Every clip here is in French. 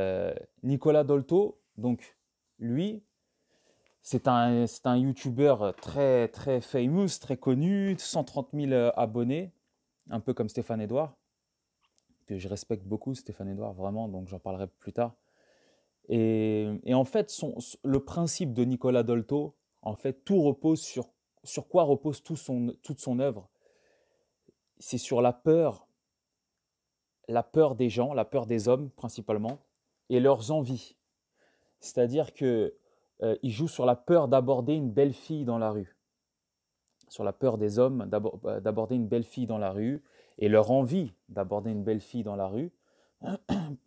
Euh, Nicolas Dolto, donc lui, c'est un, c'est YouTuber très, très famous, très connu, 130 000 euh, abonnés, un peu comme Stéphane Edouard, que je respecte beaucoup, Stéphane Edouard, vraiment, donc j'en parlerai plus tard. Et, en fait, le principe de Nicolas Dolto, en fait, tout repose sur, sur quoi repose tout son, toute son œuvre C'est sur la peur, la peur des gens, la peur des hommes principalement, et leurs envies. C'est-à-dire que euh, il jouent sur la peur d'aborder une belle fille dans la rue, sur la peur des hommes euh, d'aborder une belle fille dans la rue et leur envie d'aborder une belle fille dans la rue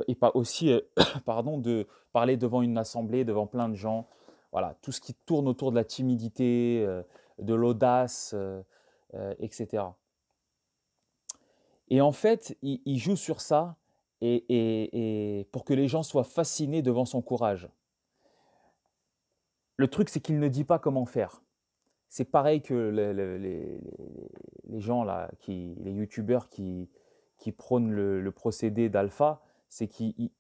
et pas aussi euh, pardon de parler devant une assemblée, devant plein de gens. Voilà, tout ce qui tourne autour de la timidité, de l'audace, etc. Et en fait, il ils jouent sur ça et, pour que les gens soient fascinés devant son courage. Le truc, c'est qu'il ne dit pas comment faire. C'est pareil que les, gens, là, qui, les youtubeurs qui, prônent le, procédé d'alpha, c'est qu'ils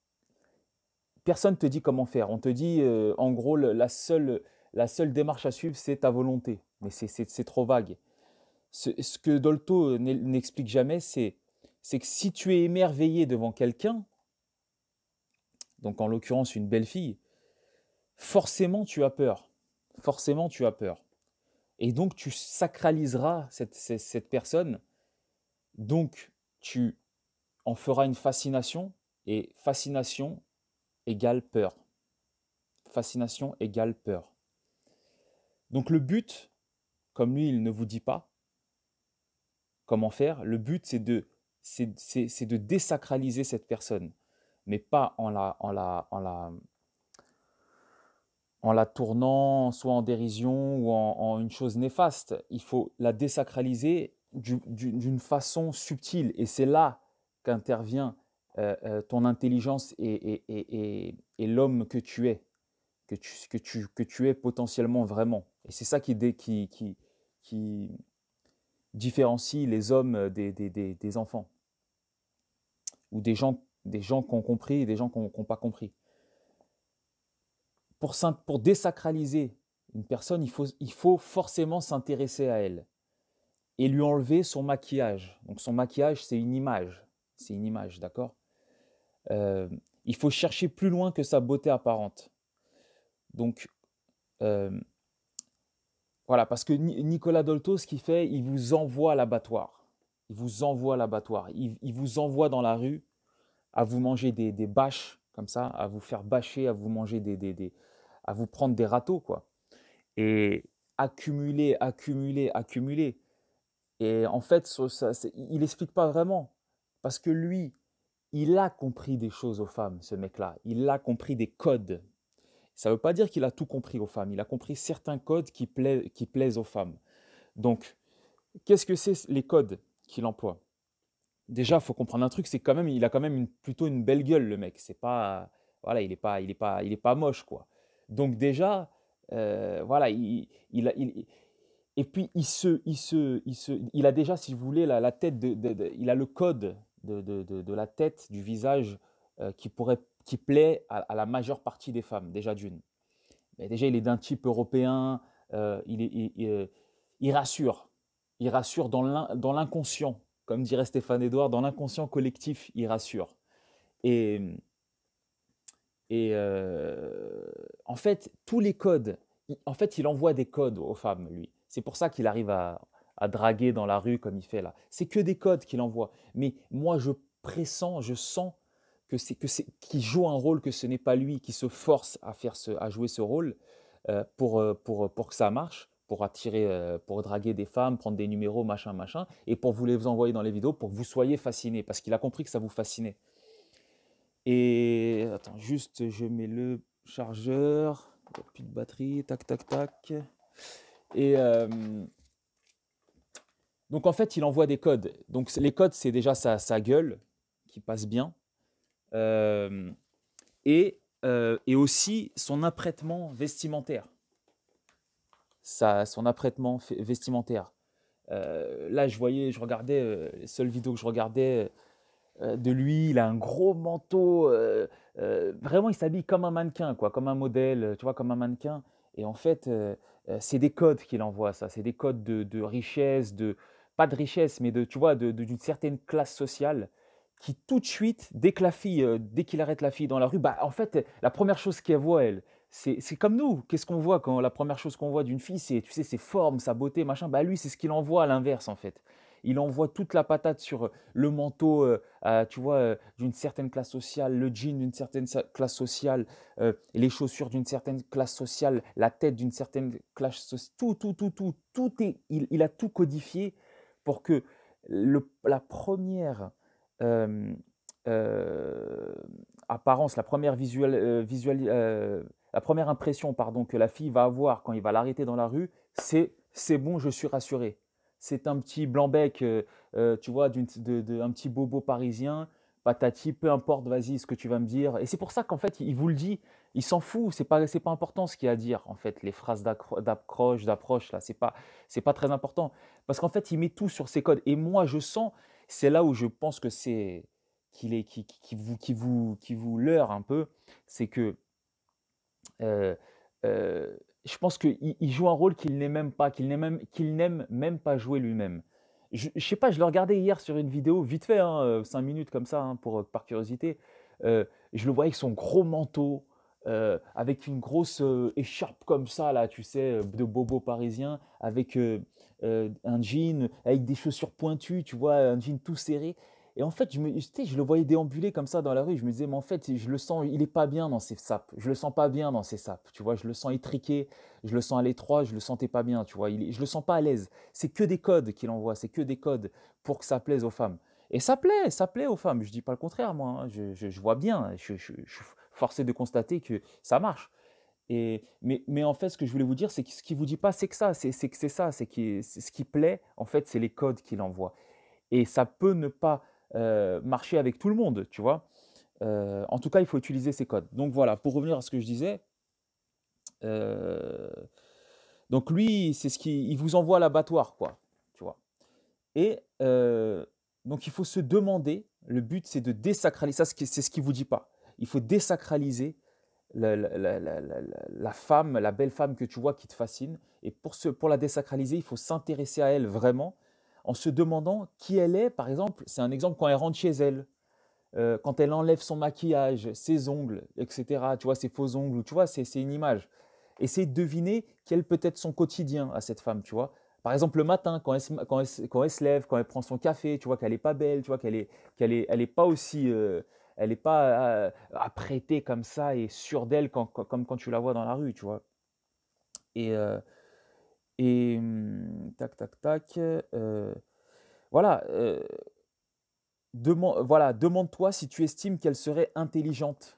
personne ne te dit comment faire. On te dit, euh, en gros, la seule, la seule démarche à suivre, c'est ta volonté. Mais c'est trop vague. ce que Dolto euh, n'explique jamais, c'est c'est que si tu es émerveillé devant quelqu'un, donc en l'occurrence une belle fille, forcément tu as peur. Forcément tu as peur. Et donc tu sacraliseras cette, personne. Donc tu en feras une fascination. Et fascination égale peur. Fascination égale peur. Donc le but, comme lui il ne vous dit pas comment faire, le but c'est de c'est de désacraliser cette personne, mais pas en la, en la, en la, en la tournant soit en dérision ou en, une chose néfaste. Il faut la désacraliser d'une façon subtile, et c'est là qu'intervient euh, euh, ton intelligence et, et, et, et l'homme que tu es, que tu, que, tu, que tu es potentiellement vraiment. Et c'est ça qui, qui, qui, qui différencie les hommes des, des, des enfants ou des gens, des gens qui ont compris et des gens qui n'ont pas compris. Pour, pour désacraliser une personne, il faut, forcément s'intéresser à elle et lui enlever son maquillage. Donc son maquillage, c'est une image. C'est une image, d'accord euh, Il faut chercher plus loin que sa beauté apparente. Donc, euh, voilà, parce que Nicolas Dolto, ce qu'il fait, il vous envoie à l'abattoir il vous envoie à l'abattoir, il, vous envoie dans la rue à vous manger des, bâches comme ça, à vous faire bâcher, à vous manger des, à vous prendre des râteaux quoi. Et accumuler, accumuler, accumuler. Et en fait, il n'explique pas vraiment parce que lui, il a compris des choses aux femmes, ce mec-là. Il a compris des codes. Ça ne veut pas dire qu'il a tout compris aux femmes. Il a compris certains codes qui, qui plaisent aux femmes. Donc, qu'est-ce que c'est les codes qu'il emploie. Déjà, faut comprendre un truc, c'est quand même, il a quand même plutôt une belle gueule, le mec. C'est pas, voilà, il est pas, il est pas, il est pas moche, quoi. Donc déjà, euh, voilà, il, et puis il se, il se, il se, il a déjà, si vous voulez, la, tête de, il a le code de, la tête, du visage euh, qui pourrait, qui plaît à, la majeure partie des femmes, déjà d'une. Mais déjà, il est d'un type européen, euh, il, il, rassure il rassure dans l'inconscient, comme dirait Stéphane Edouard, dans l'inconscient collectif, il rassure. Et, euh, en fait, tous les codes, en fait, il envoie des codes aux femmes, lui. C'est pour ça qu'il arrive à, draguer dans la rue comme il fait là. C'est que des codes qu'il envoie. Mais moi, je pressens, je sens que c'est que c'est qui joue un rôle que ce n'est pas lui qui se force à faire à jouer ce rôle euh, pour, euh, pour, pour que ça marche pour attirer, euh, pour draguer des femmes, prendre des numéros, machin, machin, et pour vous les envoyer dans les vidéos pour que vous soyez fasciné, parce qu'il a compris que ça vous fascinait. Et attends, juste, je mets le chargeur, plus de batterie, tac, tac, tac. Et euh, donc en fait, il envoie des codes. Donc les codes, c'est déjà sa, gueule qui passe bien. Euh, et, et aussi son apprêtement vestimentaire son apprêtement vestimentaire. Euh, là, je voyais, je regardais, seule les seules que je regardais euh, euh, de lui, il a un gros manteau. vraiment, il s'habille comme un mannequin, quoi, comme un modèle, tu vois, comme un mannequin. Et en fait, c'est des codes qu'il envoie, ça. C'est des codes de, richesse, de pas de richesse, mais de, tu vois, d'une certaine classe sociale qui tout de suite, dès dès qu'il arrête la fille dans la rue, bah, en fait, la première chose qu'elle voit, elle, c'est comme nous. Qu'est-ce qu'on voit quand la première chose qu'on voit d'une fille, c'est tu sais ses formes, sa beauté, machin. Bah lui, c'est ce qu'il envoie à l'inverse en fait. Il envoie toute la patate sur euh, le manteau, euh, tu vois, euh, d'une certaine classe sociale, le jean d'une certaine classe sociale, les chaussures d'une certaine classe sociale, la tête d'une certaine classe sociale. Tout, tout, tout, tout, tout est. Il, il a tout codifié pour que le, la première apparence, la première visuelle, visuelle la première impression pardon, que la fille va avoir quand il va l'arrêter dans la rue, c'est c'est bon, je suis rassuré. C'est un petit blanc-bec, euh, euh, tu vois, d'un de, un petit bobo parisien, patati, peu importe, vas-y, ce que tu vas me dire. Et c'est pour ça qu'en fait, il vous le dit, il s'en fout, c'est pas, c'est pas important ce qu'il a à dire, en fait, les phrases d'accroche, d'approche, là, c'est pas, c'est pas très important. Parce qu'en fait, il met tout sur ses codes. Et moi, je sens, c'est là où je pense que c'est, qu'il est, qui, vous, qui vous, qui vous leurre un peu, c'est que euh, euh, je pense qu'il joue un rôle qu'il n'aime même pas, qu'il n'aime même pas jouer lui-même. Je, ne sais pas, je le regardais hier sur une vidéo, vite fait, 5 hein, euh, minutes comme ça, hein, pour, par curiosité. je le voyais avec son gros manteau, avec une grosse écharpe comme ça, là, tu sais, de bobo parisien, avec un jean, avec des chaussures pointues, tu vois, un jean tout serré. Et en fait, je, me, je le voyais déambuler comme ça dans la rue. Je me disais, mais en fait, je le sens, il est pas bien dans ses sapes. Je le sens pas bien dans ses sapes. Tu vois, je le sens étriqué, je le sens à l'étroit, je le sentais pas bien. Tu vois, je le sens pas à l'aise. C'est que des codes qu'il envoie, c'est que des codes pour que ça plaise aux femmes. Et ça plaît, ça plaît aux femmes. Je dis pas le contraire, moi. Hein. Je, vois bien. Je, suis forcé de constater que ça marche. Et, mais, en fait, ce que je voulais vous dire, c'est que ce qui vous dit pas, c'est que ça, c'est que c'est ça, c'est ce qui plaît, en fait, c'est les codes qu'il envoie. Et ça peut ne pas euh, marcher avec tout le monde, tu vois. Euh, en tout cas, il faut utiliser ces codes. Donc voilà, pour revenir à ce que je disais, euh, donc lui, c'est ce qui, il vous envoie à l'abattoir, quoi, tu vois. Et donc il faut se demander, le but c'est de désacraliser, ça c'est ce qu'il vous dit pas. Il faut désacraliser la, la, femme, la belle femme que tu vois qui te fascine. Et pour, ce, pour la désacraliser, il faut s'intéresser à elle vraiment en se demandant qui elle est. Par exemple, c'est un exemple quand elle rentre chez elle, euh, quand elle enlève son maquillage, ses ongles, etc. Tu vois, ses faux ongles, tu vois, c'est une image. Essayer de deviner quel peut être son quotidien à cette femme, tu vois. Par exemple, le matin, quand elle, se, quand elle, se lève, quand elle prend son café, tu vois qu'elle n'est pas belle, tu vois qu'elle est, qu'elle est, elle est pas aussi. Euh, elle n'est pas euh, apprêtée comme ça et sûre d'elle comme quand, quand tu la vois dans la rue, tu vois. et tac, tac, tac. Euh, voilà. Euh, voilà, demande-toi si tu estimes qu'elle serait intelligente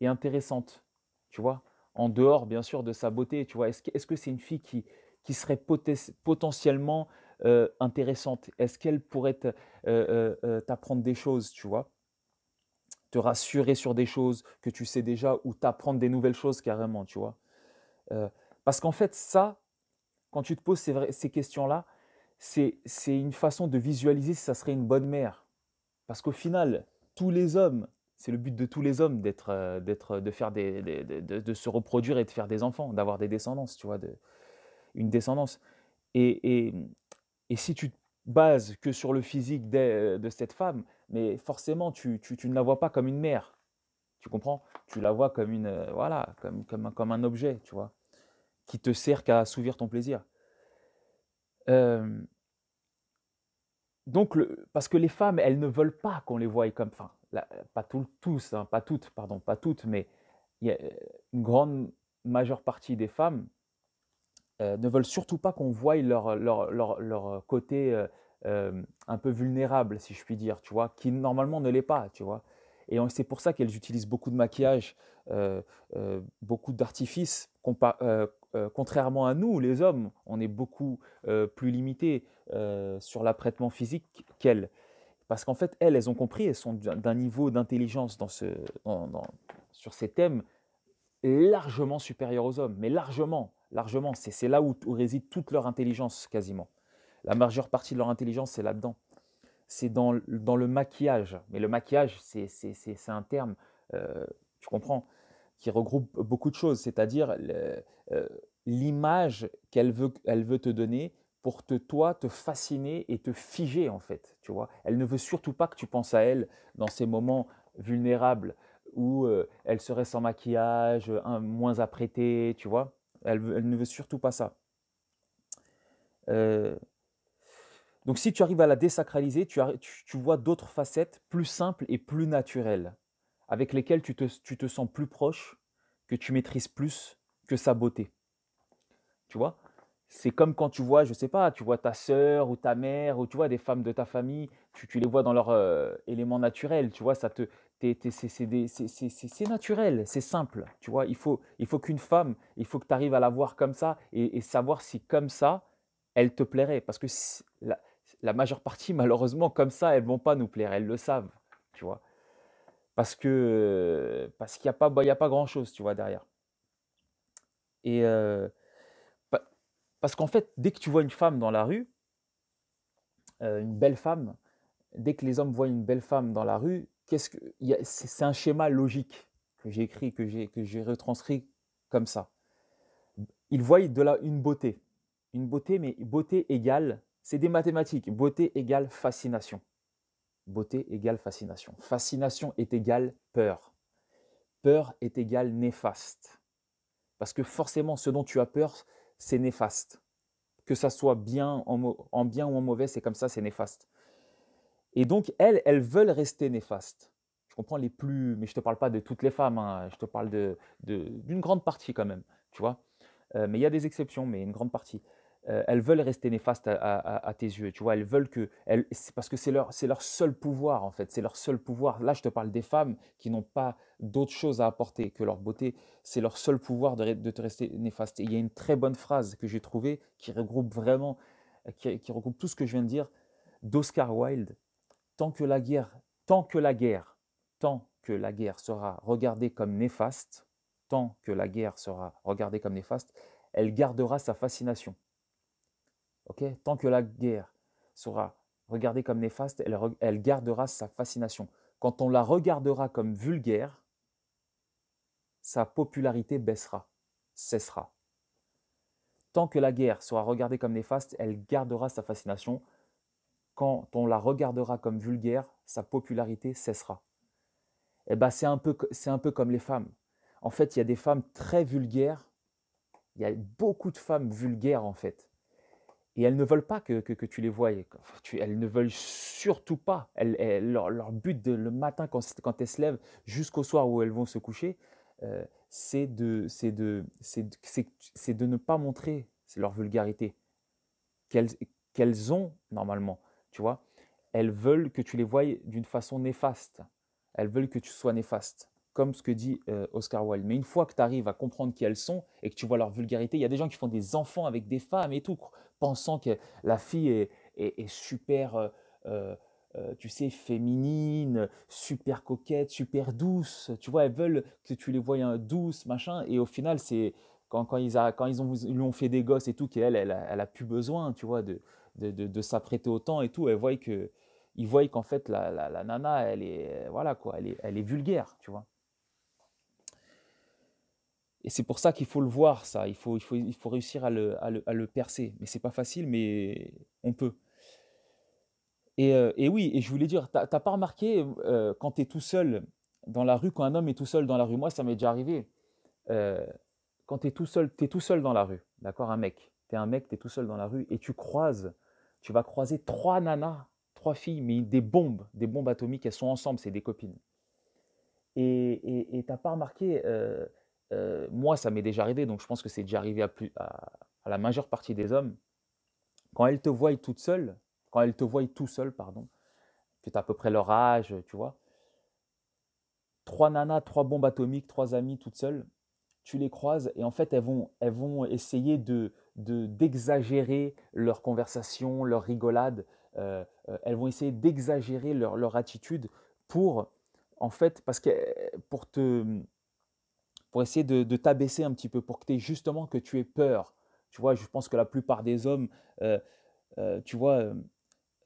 et intéressante, tu vois, en dehors bien sûr de sa beauté, tu vois. Est-ce que c'est une fille qui, qui serait potentiellement euh, intéressante Est-ce qu'elle pourrait t'apprendre des choses, tu vois te rassurer sur des choses que tu sais déjà ou t'apprendre des nouvelles choses carrément, tu vois. parce qu'en fait, ça, quand tu te poses ces, ces questions-là, c'est une façon de visualiser si ça serait une bonne mère. Parce qu'au final, tous les hommes, c'est le but de tous les hommes d'être, euh, d'être, de faire des, de, se reproduire et de faire des enfants, d'avoir des descendances, tu vois, de, une descendance. Et, et, si tu te bases que sur le physique de, cette femme, mais forcément, tu, tu, ne la vois pas comme une mère. Tu comprends Tu la vois comme une, euh, voilà, comme, comme, comme un objet, tu vois qui te sert qu'à assouvir ton plaisir. Euh, donc, le, parce que les femmes, elles ne veulent pas qu'on les voie comme, enfin, pas tout, tous, hein, pas toutes, pardon, pas toutes, mais il y euh, une grande majeure partie des femmes euh, ne veulent surtout pas qu'on voie leur, leur, leur, leur côté un peu vulnérable, si je puis dire, tu vois, qui normalement ne l'est pas, tu vois. Et c'est pour ça qu'elles utilisent beaucoup de maquillage, beaucoup d'artifices euh, contrairement à nous, les hommes, on est beaucoup euh, plus limités euh, sur l'apprêtement physique qu'elles. Parce qu'en fait, elles, elles ont compris, elles sont d'un niveau d'intelligence dans sur ces thèmes largement supérieur aux hommes, mais largement, largement. C'est là où, réside toute leur intelligence quasiment. La majeure partie de leur intelligence, c'est là-dedans. C'est dans, le maquillage. Mais le maquillage, c'est un terme, tu comprends qui regroupe beaucoup de choses, c'est-à-dire euh, l'image qu'elle veut, veut te donner pour te, toi, te fasciner et te figer, en fait, tu vois. Elle ne veut surtout pas que tu penses à elle dans ces moments vulnérables où euh, elle serait sans maquillage, un, moins apprêtée, tu vois. Elle, ne veut surtout pas ça. Euh, donc si tu arrives à la désacraliser, tu vois d'autres facettes plus simples et plus naturelles avec lesquelles tu te, sens plus proche, que tu maîtrises plus que sa beauté. Tu vois c'est comme quand tu vois, je sais pas, tu vois ta sœur ou ta mère ou tu vois des femmes de ta famille, tu, les vois dans leur euh, élément naturel, tu vois, ça te, c'est naturel, c'est simple, tu vois. Il faut, il faut qu'une femme, il faut que tu arrives à la voir comme ça et, savoir si comme ça, elle te plairait, parce que la, la majeure partie, malheureusement, comme ça, elles vont pas nous plaire, elles le savent, tu vois parce que euh, parce qu'il n'y a pas bah, il a pas grand chose tu vois derrière et euh, parce qu'en fait dès que tu vois une femme dans la rue euh, une belle femme dès que les hommes voient une belle femme dans la rue qu'est-ce que c'est un schéma logique que j'ai écrit que j'ai que j'ai retranscrit comme ça ils voient de là une beauté une beauté mais beauté égale c'est des mathématiques beauté égale fascination beauté égale fascination. Fascination est égale peur. Peur est égale néfaste. Parce que forcément, ce dont tu as peur, c'est néfaste. Que ça soit bien en, bien ou en mauvais, c'est comme ça, c'est néfaste. Et donc, elles, elles veulent rester néfastes. Je comprends les plus, mais je ne te parle pas de toutes les femmes, hein. je te parle d'une de, grande partie quand même, tu vois. Euh, mais il y a des exceptions, mais une grande partie. Euh, elles veulent rester néfastes à, tes yeux. Tu vois, elles veulent que, elles, parce que c'est leur, seul pouvoir en fait, c'est leur seul pouvoir. Là, je te parle des femmes qui n'ont pas d'autre chose à apporter que leur beauté. C'est leur seul pouvoir de, te rester néfaste. Et il y a une très bonne phrase que j'ai trouvée qui regroupe vraiment, qui, regroupe tout ce que je viens de dire d'Oscar Wilde. Tant que la guerre, tant que la guerre, tant que la guerre sera regardée comme néfaste, tant que la guerre sera regardée comme néfaste, elle gardera sa fascination. Tant que la guerre sera regardée comme néfaste, elle, gardera sa fascination. Quand on la regardera comme vulgaire, sa popularité baissera, cessera. Tant que la guerre sera regardée comme néfaste, elle gardera sa fascination. Quand on la regardera comme vulgaire, sa popularité cessera. Eh ben, c'est un, peu, un peu comme les femmes. En fait, il y a des femmes très vulgaires. Il y a beaucoup de femmes vulgaires, en fait. Et elles ne veulent pas que, que, tu les voies. elles ne veulent surtout pas. leur, but de, le matin, quand, quand elles se lèvent, jusqu'au soir où elles vont se coucher, euh, c'est de, de, c'est de, ne pas montrer leur vulgarité qu'elles ont normalement. Tu vois Elles veulent que tu les voies d'une façon néfaste. Elles veulent que tu sois néfaste comme ce que dit euh, Oscar Wilde. Mais une fois que tu arrives à comprendre qui elles sont et que tu vois leur vulgarité, il y a des gens qui font des enfants avec des femmes et tout, pensant que la fille est, est, super, euh, euh, tu sais, féminine, super coquette, super douce. Tu vois, elles veulent que tu les voyes hein, douces, machin. Et au final, c'est quand, quand, ils, ont, ils, lui ont fait des gosses et tout, qu'elle, elle, n'a a plus besoin, tu vois, de, de, de, s'apprêter autant et tout. Elles que ils voient qu'en fait la, la, la, nana elle est voilà quoi elle est, elle est vulgaire tu vois et c'est pour ça qu'il faut le voir, ça. Il faut, il faut, il faut réussir à le, à le, percer. Mais c'est pas facile, mais on peut. Et, euh, et, oui, et je voulais dire, t'as pas remarqué euh, quand tu es tout seul dans la rue, quand un homme est tout seul dans la rue, moi ça m'est déjà arrivé. Euh, quand tu es tout seul, tu tout seul dans la rue, d'accord, un mec. Tu es un mec, tu es tout seul dans la rue et tu croises, tu vas croiser trois nanas, trois filles, mais des bombes, des bombes atomiques, elles sont ensemble, c'est des copines. Et t'as pas remarqué, euh, moi, ça m'est déjà arrivé, donc je pense que c'est déjà arrivé à, la majeure partie des hommes. Quand elles te voient toute seule, quand elles te voient tout seul, pardon, que tu à peu près leur âge, tu vois, trois nanas, trois bombes atomiques, trois amis toutes seules, tu les croises et en fait, elles vont, elles vont essayer de d'exagérer leur conversation, leur rigolade, euh, euh, elles vont essayer d'exagérer leur, leur attitude pour, en fait, parce que pour te pour essayer de, t'abaisser un petit peu, pour que tu aies justement que tu aies peur. Tu vois, je pense que la plupart des hommes, euh, euh, tu vois,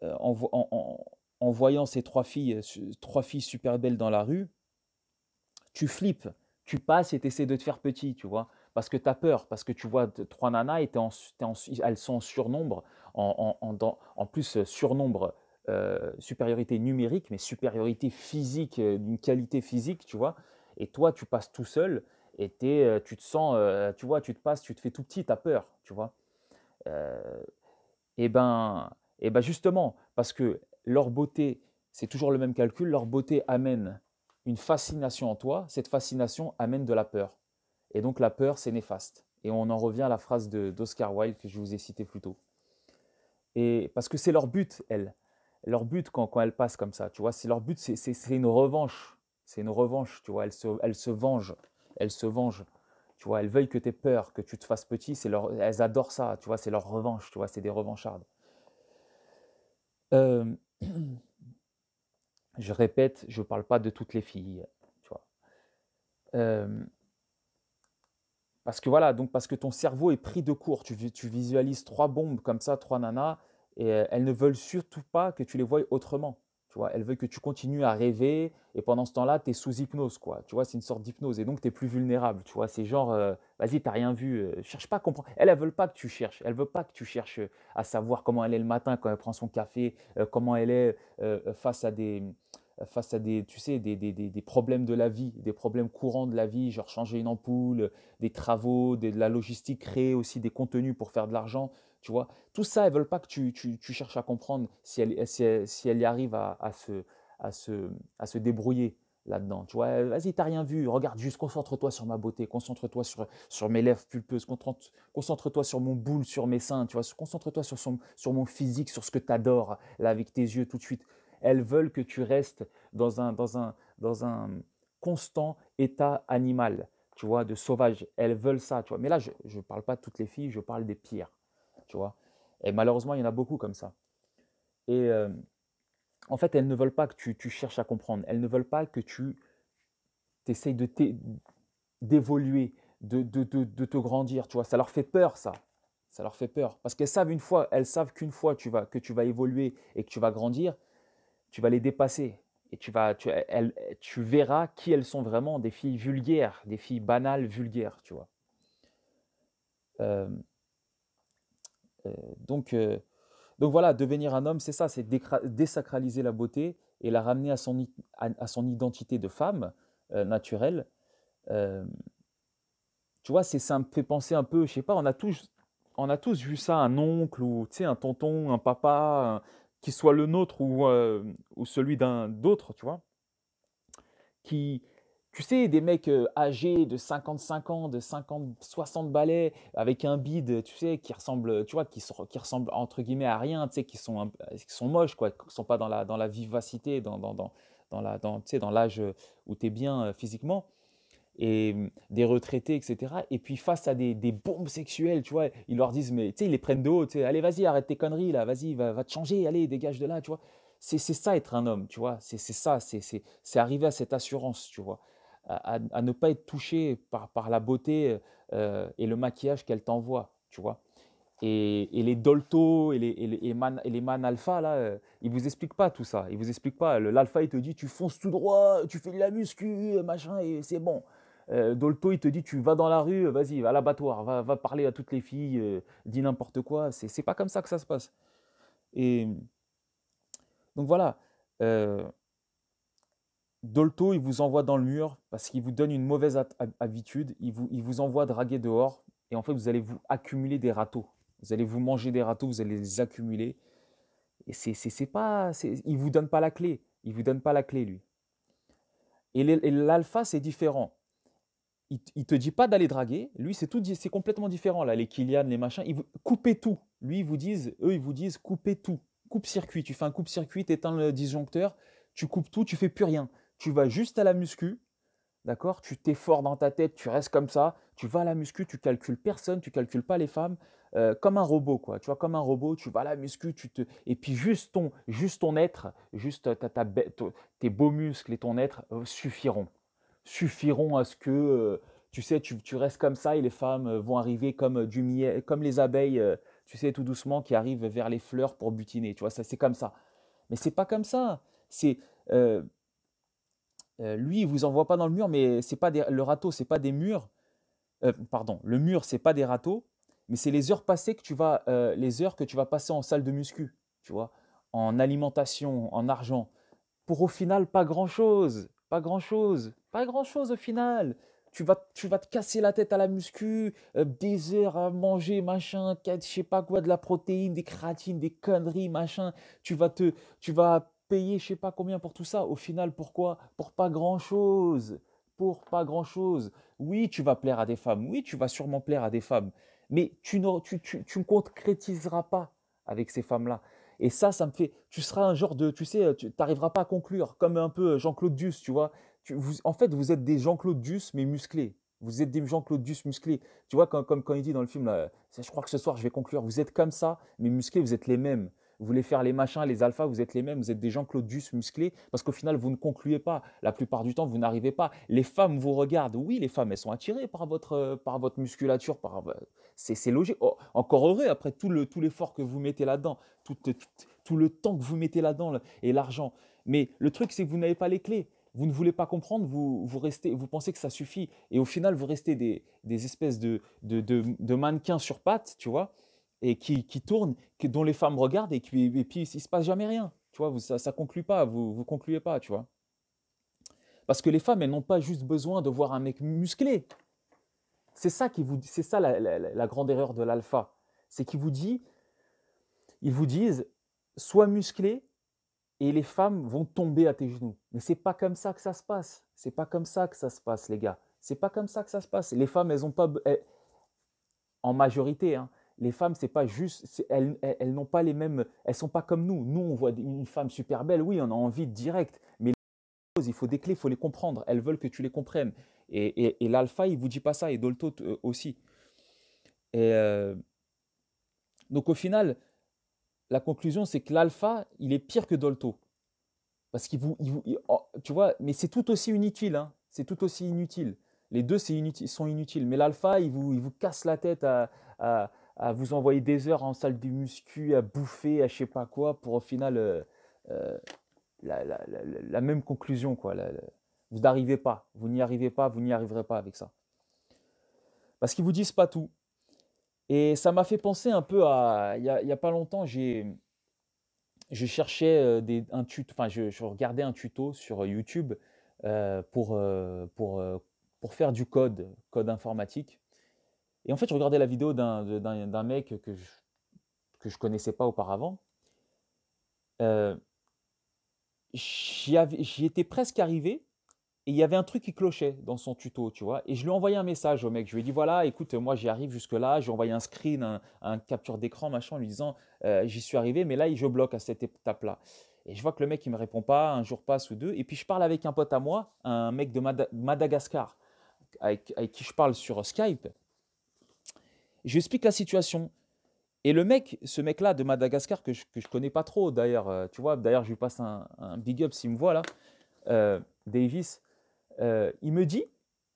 euh, en, voyant ces trois filles, trois filles super belles dans la rue, tu flippes, tu passes et tu essaies de te faire petit, tu vois, parce que tu as peur, parce que tu vois trois nanas et elles sont en surnombre, en, en plus surnombre. supériorité numérique, mais supériorité physique, d'une qualité physique, tu vois. Et toi, tu passes tout seul et euh, tu te sens, euh, tu vois, tu te passes, tu te fais tout petit, tu as peur, tu vois. Euh, et, ben, et ben justement, parce que leur beauté, c'est toujours le même calcul, leur beauté amène une fascination en toi, cette fascination amène de la peur. Et donc la peur, c'est néfaste. Et on en revient à la phrase de d'Oscar Wilde que je vous ai citée plus tôt. Et parce que c'est leur but, elles. Leur but quand, quand elles passent comme ça, tu vois, c'est leur but, c'est une revanche c'est une revanche, tu vois. elles se, elle se venge. Elle se venge. Tu vois, elles veulent que tu aies peur, que tu te fasses petit. C'est leur, elles adorent ça, tu vois. C'est leur revanche, tu vois. C'est des revanchardes. Euh, je répète, je ne parle pas de toutes les filles, tu vois. Euh, parce que voilà, donc parce que ton cerveau est pris de court. Tu, tu visualises trois bombes comme ça, trois nanas, et euh, elles ne veulent surtout pas que tu les voies autrement elle veut que tu continues à rêver et pendant ce temps-là, tu es sous hypnose, quoi. Tu vois, c'est une sorte d'hypnose et donc tu es plus vulnérable, tu vois. C'est genre, euh, vas-y, tu t'as rien vu, euh, cherche pas comprendre. Elle, ne veut pas que tu cherches. veut pas que tu cherches euh, à savoir comment elle est le matin quand elle prend son café, comment elle est face à des face à tu sais, des, problèmes de la vie, des problèmes courants de la vie, genre changer une ampoule, des travaux, de la logistique, créer aussi des contenus pour faire de l'argent. Tu vois, tout ça, elles veulent pas que tu, tu, tu cherches à comprendre si elles si si y arrivent à, se, à, se, à se débrouiller là-dedans. Tu vois, vas-y, t'as rien vu, regarde juste, concentre-toi sur ma beauté, concentre-toi sur, sur mes lèvres pulpeuses, concentre-toi sur mon boule, sur mes seins, tu vois, concentre-toi sur, sur mon physique, sur ce que tu là, avec tes yeux tout de suite. Elles veulent que tu restes dans un, dans un, dans un constant état animal, tu vois, de sauvage. Elles veulent ça, tu vois. Mais là, je ne parle pas de toutes les filles, je parle des pires tu vois. Et malheureusement, il y en a beaucoup comme ça. Et euh, en fait, elles ne veulent pas que tu, cherches à comprendre. Elles ne veulent pas que tu essayes d'évoluer, de, te grandir, tu vois. Ça leur fait peur, ça. Ça leur fait peur. Parce qu'elles savent une fois, elles savent qu'une fois tu vas, que tu vas évoluer et que tu vas grandir, tu vas les dépasser. Et tu, vas, tu, verras qui elles sont vraiment, des filles vulgaires, des filles banales, vulgaires, tu vois. Euh, euh, donc, euh, donc voilà, devenir un homme, c'est ça, c'est désacraliser la beauté et la ramener à son, à, son identité de femme euh, naturelle. tu vois, c'est ça me fait penser un peu, je sais pas, on a tous, on a tous vu ça, un oncle ou un tonton, un papa, qui soit le nôtre ou, ou celui d'un d'autre, tu vois, qui, tu sais, des mecs euh, âgés de 55 ans, de 50, 60 balais, avec un bide, tu sais, qui ressemble, tu vois, qui, qui ressemble entre guillemets à rien, tu sais, qui sont, qui sont moches, quoi, qui sont pas dans la, dans la vivacité, dans, dans, dans, la, dans, tu sais, dans l'âge euh, où tu es bien euh, physiquement et mm, des retraités, etc. Et puis face à des, bombes sexuelles, tu vois, ils leur disent, mais tu sais, ils les prennent de haut, tu sais, allez, vas-y, arrête tes conneries, là, vas-y, va, va, te changer, allez, dégage de là, tu vois. C'est ça être un homme, tu vois, c'est ça, c'est arriver à cette assurance, tu vois à, ne pas être touché par, par la beauté euh, euh, et le maquillage qu'elle t'envoie, tu vois. Et, les Dolto et les, et man, alpha, là, euh, ils vous expliquent pas tout ça. Ils vous expliquent pas. L'alpha, il te dit, tu fonces tout droit, tu fais de la muscu, euh, machin, et c'est bon. Dolto, il te dit, tu vas dans la rue, vas-y, à l'abattoir, va, parler à toutes les filles, dis n'importe quoi. C'est pas comme ça que ça se passe. Et donc voilà. Dolto, il vous envoie dans le mur parce qu'il vous donne une mauvaise habitude. Il vous, il vous envoie draguer dehors. Et en fait, vous allez vous accumuler des râteaux. Vous allez vous manger des râteaux, vous allez les accumuler. Et c'est, c'est, pas, il vous donne pas la clé. Il vous donne pas la clé, lui. Et l'alpha, c'est différent. Il, ne te dit pas d'aller draguer. Lui, c'est tout, c'est complètement différent. Là, les Kylian, les machins, ils vous coupez tout. Lui, ils vous disent, eux, ils vous disent, coupez tout. Coupe circuit. Tu fais un coupe circuit, tu éteins le disjoncteur, tu coupes tout, tu fais plus rien. Tu vas juste à la muscu, d'accord Tu t'efforces dans ta tête, tu restes comme ça, tu vas à la muscu, tu calcules personne, tu calcules pas les femmes, euh, comme un robot, quoi. Tu vois, comme un robot, tu vas à la muscu, tu te... Et puis juste ton, juste ton être, juste ta, tes beaux muscles et ton être euh, suffiront. Suffiront à ce que, euh, tu sais, tu, restes comme ça et les femmes vont arriver comme, du miel, comme les abeilles, tu sais, tout doucement, qui arrivent vers les fleurs pour butiner. Tu vois, ça, c'est comme ça. Mais c'est pas comme ça. C'est... Euh, lui, il vous envoie pas dans le mur, mais c'est pas le râteau, c'est pas des murs. Euh, pardon, le mur, c'est pas des râteaux, mais c'est les heures passées que tu vas, euh, les heures que tu vas passer en salle de muscu, tu vois, en alimentation, en argent, pour au final pas grand chose, pas grand chose, pas grand chose au final. Tu vas, tu vas te casser la tête à la muscu, des heures à manger, machin, je sais pas quoi, de la protéine, des créatines, des conneries, machin. Tu vas te, tu vas payer je sais pas combien pour tout ça. Au final, pourquoi Pour pas grand-chose. Pour pas grand-chose. Oui, tu vas plaire à des femmes. Oui, tu vas sûrement plaire à des femmes. Mais tu ne tu, tu, concrétiseras pas avec ces femmes-là. Et ça, ça me fait. Tu seras un genre de. Tu sais, tu n'arriveras pas à conclure, comme un peu euh, Jean-Claude Duss, tu vois. en fait, vous êtes des Jean-Claude Duss, mais musclés. Vous êtes des Jean-Claude Duss musclés. Tu vois, comme, comme, quand il dit dans le film, là, je crois que ce soir, je vais conclure. Vous êtes comme ça, mais musclés, vous êtes les mêmes vous voulez faire les machins, les alphas, vous êtes les mêmes, vous êtes des gens Claudius musclés, parce qu'au final, vous ne concluez pas. La plupart du temps, vous n'arrivez pas. Les femmes vous regardent. Oui, les femmes, elles sont attirées par votre, euh, par votre musculature. Par, euh, c'est, logique. Oh, encore heureux, après tout, le, l'effort que vous mettez là-dedans, tout, le temps que vous mettez là-dedans et l'argent. Mais le truc, c'est que vous n'avez pas les clés. Vous ne voulez pas comprendre, vous, restez, vous pensez que ça suffit. Et au final, vous restez des, espèces de, de mannequins sur pattes, tu vois et qui, qui dont les femmes regardent et, puis il se passe jamais rien. Tu vois, vous, ça, ne conclut pas, vous vous concluez pas, tu vois. Parce que les femmes, elles n'ont pas juste besoin de voir un mec musclé. C'est ça qui vous, c'est ça la, grande erreur de l'alpha, c'est qu'il vous dit, ils vous disent, sois musclé et les femmes vont tomber à tes genoux. Mais c'est pas comme ça que ça se passe. C'est pas comme ça que ça se passe, les gars. C'est pas comme ça que ça se passe. Les femmes, elles ont pas, en majorité, hein, les femmes, c'est pas juste, elles, n'ont pas les mêmes, elles sont pas comme nous. Nous, on voit une femme super belle, oui, on a envie direct, mais il faut des clés, il faut les comprendre. Elles veulent que tu les comprennes. Et, l'alpha, il vous dit pas ça, et Dolto euh, aussi. Euh, donc au final, la conclusion, c'est que l'alpha, il est pire que Dolto. Parce qu'il vous, oh, tu vois, mais c'est tout aussi inutile, hein. c'est tout aussi inutile. Les deux, c'est inutile, sont inutiles. Mais l'alpha, il vous, il vous casse la tête à à vous envoyer des heures en salle de muscu, à bouffer, à je sais pas quoi, pour au final euh, euh, la, même conclusion. Quoi. vous n'arrivez pas, vous n'y arrivez pas, vous n'y arriverez pas avec ça. Parce qu'ils vous disent pas tout. Et ça m'a fait penser un peu à. Il n'y a, pas longtemps, j'ai. Je cherchais euh, un tuto, enfin, je, regardais un tuto sur YouTube pour, pour, pour faire du code, code informatique. Et en fait, je regardais la vidéo d'un mec que je, que je connaissais pas auparavant. Euh, J'y étais presque arrivé et il y avait un truc qui clochait dans son tuto, tu vois. Et je lui ai envoyé un message au mec. Je lui ai dit voilà, écoute, moi j'y arrive jusque-là. J'ai envoyé un screen, un, capture d'écran, machin, en lui disant euh, j'y suis arrivé, mais là je bloque à cette étape-là. Et je vois que le mec, il me répond pas, un jour passe ou deux. Et puis je parle avec un pote à moi, un mec de Madagascar, avec, qui je parle sur Skype. J'explique la situation. Et le mec, ce mec-là de Madagascar, que je, que connais pas trop d'ailleurs, euh, tu vois, d'ailleurs je lui passe un, big up s'il me voit là, euh, Davis, euh, il me dit,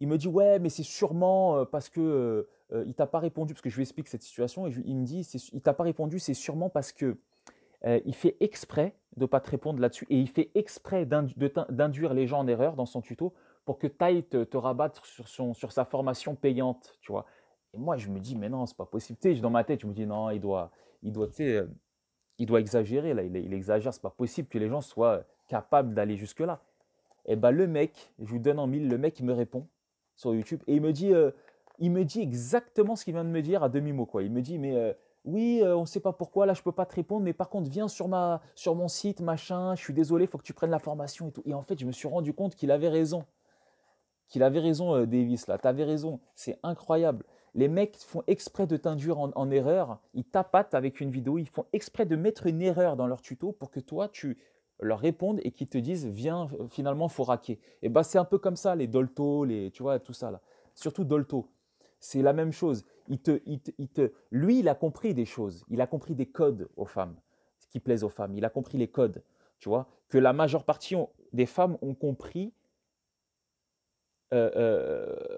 il me dit ouais mais c'est sûrement parce que il t'a pas répondu, parce que je lui explique cette situation, et il me dit il t'a pas répondu, c'est sûrement parce que il fait exprès de pas te répondre là-dessus, et il fait exprès d'induire les gens en erreur dans son tuto pour que tight te, te rabatte sur, son, sur sa formation payante, tu vois. Et moi, je me dis, mais non, c'est pas possible. Tu dans ma tête, je me dis, non, il doit, il doit, tu sais, euh, il doit exagérer, là, il, il exagère, c'est pas possible que les gens soient capables d'aller jusque-là. Et eh ben le mec, je vous donne en mille, le mec, il me répond sur YouTube et il me dit, euh, il me dit exactement ce qu'il vient de me dire à demi-mot, quoi. Il me dit, mais euh, oui, on ne sait pas pourquoi, là, je peux pas te répondre, mais par contre, viens sur, ma, sur mon site, machin, je suis désolé, faut que tu prennes la formation et tout. Et en fait, je me suis rendu compte qu'il avait raison. Qu'il avait raison, Davis, là, tu avais raison, c'est incroyable les mecs font exprès de t'induire en, erreur, ils tapatent avec une vidéo, ils font exprès de mettre une erreur dans leur tuto pour que toi, tu leur répondes et qu'ils te disent, viens, euh, finalement, faut raquer. Et bah, c'est un peu comme ça, les Dolto, les, tu vois, tout ça là. Surtout Dolto, c'est la même chose. Il te, te, lui, il a compris des choses, il a compris des codes aux femmes, ce qui plaisent aux femmes, il a compris les codes, tu vois, que la majeure partie des femmes ont compris, euh, euh,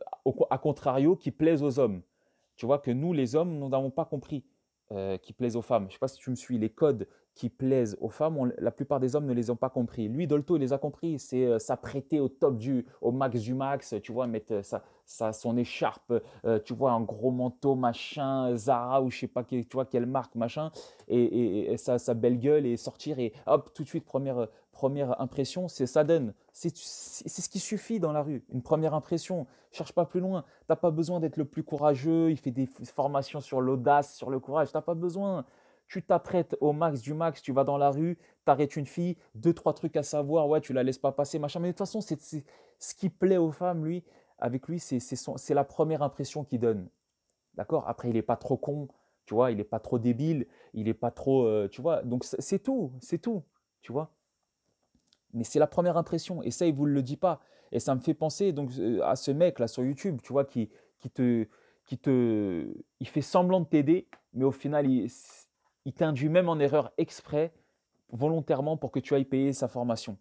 à contrario, qui plaisent aux hommes tu vois, que nous, les hommes, nous n'avons pas compris, euh, qui plaisent aux femmes. Je ne sais pas si tu me suis, les codes, qui plaisent aux femmes, la plupart des hommes ne les ont pas compris. Lui, Dolto, il les a compris. C'est euh, s'apprêter au top du, au max du max, tu vois, mettre euh, sa, sa, son écharpe, euh, tu vois, un gros manteau, machin, Zara ou je sais pas, tu vois, quelle marque, machin, et, et, sa, belle gueule et sortir et hop, tout de suite, première, première impression, c'est ça donne. C'est ce qui suffit dans la rue, une première impression. Cherche pas plus loin. T'as pas besoin d'être le plus courageux. Il fait des formations sur l'audace, sur le courage. T'as pas besoin tu t'apprêtes au max du max, tu vas dans la rue, t'arrêtes une fille, deux, trois trucs à savoir, ouais, tu la laisses pas passer, machin. Mais de toute façon, c'est ce qui plaît aux femmes, lui, avec lui, c'est la première impression qu'il donne. D'accord Après, il n'est pas trop con, tu vois, il n'est pas trop débile, il n'est pas trop, euh, tu vois. Donc, c'est tout, c'est tout, tu vois. Mais c'est la première impression, et ça, il ne vous le dit pas. Et ça me fait penser donc euh, à ce mec là sur YouTube, tu vois, qui, qui te, qui te, il fait semblant de t'aider, mais au final, il, il t'induit même en erreur exprès, volontairement, pour que tu ailles payer sa formation.